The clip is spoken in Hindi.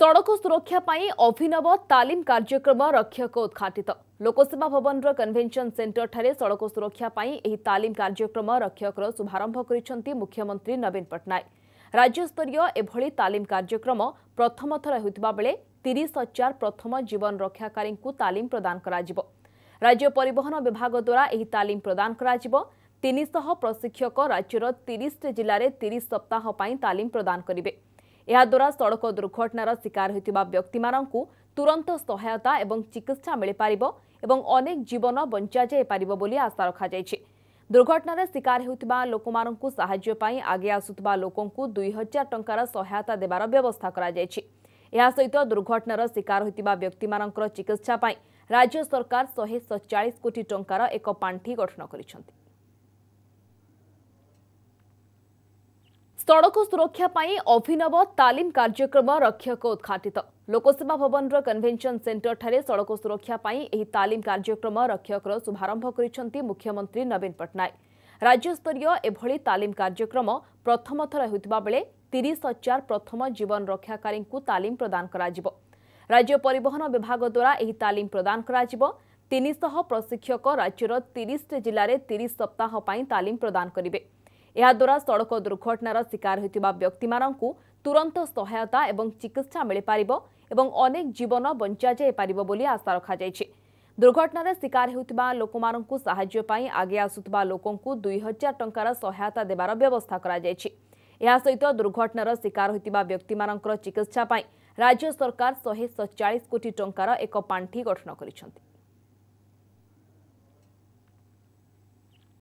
सड़क सुरक्षापी अभिनव तालीम कार्यक्रम रक्षक उद्घाटित तो। लोकसेवा भवन कन्वेंशन सेंटर ठारे सड़क सुरक्षापी एक तालीम कार्यक्रम रक्षक शुभारंभ कर मुख्यमंत्री नवीन पट्टनायक राज्यस्तर एभली तालीम कार्यक्रम प्रथम थर हो तीस हजार प्रथम जीवन रक्षाकारी तालीम प्रदान राज्य पर विभाग द्वारा यह तालीम प्रदान तीन शह प्रशिक्षक राज्यर तीस जिले में तीस सप्ताह तालीम प्रदान करेंगे ଏହାଦ୍ୱାରା ସଡ଼କ ଦୁର୍ଘଟଣାର ଶିକାର ହୋଇଥିବା ବ୍ୟକ୍ତିମାନଙ୍କୁ ତୁରନ୍ତ ସହାୟତା ଏବଂ ଚିକିତ୍ସା ମିଳିପାରିବ ଏବଂ ଅନେକ ଜୀବନ ବଞ୍ଚାଯାଇପାରିବ ବୋଲି ଆଶା ରଖାଯାଇଛି ଦୁର୍ଘଟଣାରେ ଶିକାର ହେଉଥିବା ଲୋକମାନଙ୍କୁ ସାହାଯ୍ୟ ପାଇଁ ଆଗେଇ ଆସୁଥିବା ଲୋକଙ୍କୁ ଦୁଇ ହଜାର ଟଙ୍କାର ସହାୟତା ଦେବାର ବ୍ୟବସ୍ଥା କରାଯାଇଛି ଏହା ସହିତ ଦୁର୍ଘଟଣାର ଶିକାର ହୋଇଥିବା ବ୍ୟକ୍ତିମାନଙ୍କର ଚିକିତ୍ସା ପାଇଁ ରାଜ୍ୟ ସରକାର ଶହେ ସତଚାଳିଶ କୋଟି ଟଙ୍କାର ଏକ ପାଣ୍ଠି ଗଠନ କରିଛନ୍ତି सड़क सुरक्षापी अभिनव तालीम कार्यक्रम रक्षक उद्घाटित लोकसभा भवन कनभेनसन सेन्टर ठार सड़क सुरक्षापी तालीम कार्यक्रम रक्षक शुभारंभ कर मुख्यमंत्री नवीन पट्टनायक राज्यस्तर एभली तालीम कार्यक्रम प्रथम थर होता बेले तीस हजार प्रथम जीवन रक्षाकारी तालीम प्रदान राज्य पर विभाग द्वारा यह तालीम प्रदान तीन शह प्रशिक्षक राज्यर तीस जिले में तीस सप्ताह तालीम प्रदान करेंगे ଏହାଦ୍ୱାରା ସଡ଼କ ଦୁର୍ଘଟଣାର ଶିକାର ହୋଇଥିବା ବ୍ୟକ୍ତିମାନଙ୍କୁ ତୁରନ୍ତ ସହାୟତା ଏବଂ ଚିକିତ୍ସା ମିଳିପାରିବ ଏବଂ ଅନେକ ଜୀବନ ବଞ୍ଚାଯାଇପାରିବ ବୋଲି ଆଶା ରଖାଯାଇଛି ଦୁର୍ଘଟଣାରେ ଶିକାର ହେଉଥିବା ଲୋକମାନଙ୍କୁ ସାହାଯ୍ୟ ପାଇଁ ଆଗେଇ ଆସୁଥିବା ଲୋକଙ୍କୁ ଦୁଇ ହଜାର ଟଙ୍କାର ସହାୟତା ଦେବାର ବ୍ୟବସ୍ଥା କରାଯାଇଛି ଏହା ସହିତ ଦୁର୍ଘଟଣାର ଶିକାର ହୋଇଥିବା ବ୍ୟକ୍ତିମାନଙ୍କର ଚିକିତ୍ସା ପାଇଁ ରାଜ୍ୟ ସରକାର ଶହେ ସତଚାଳିଶ କୋଟି ଟଙ୍କାର ଏକ ପାଣ୍ଠି ଗଠନ କରିଛନ୍ତି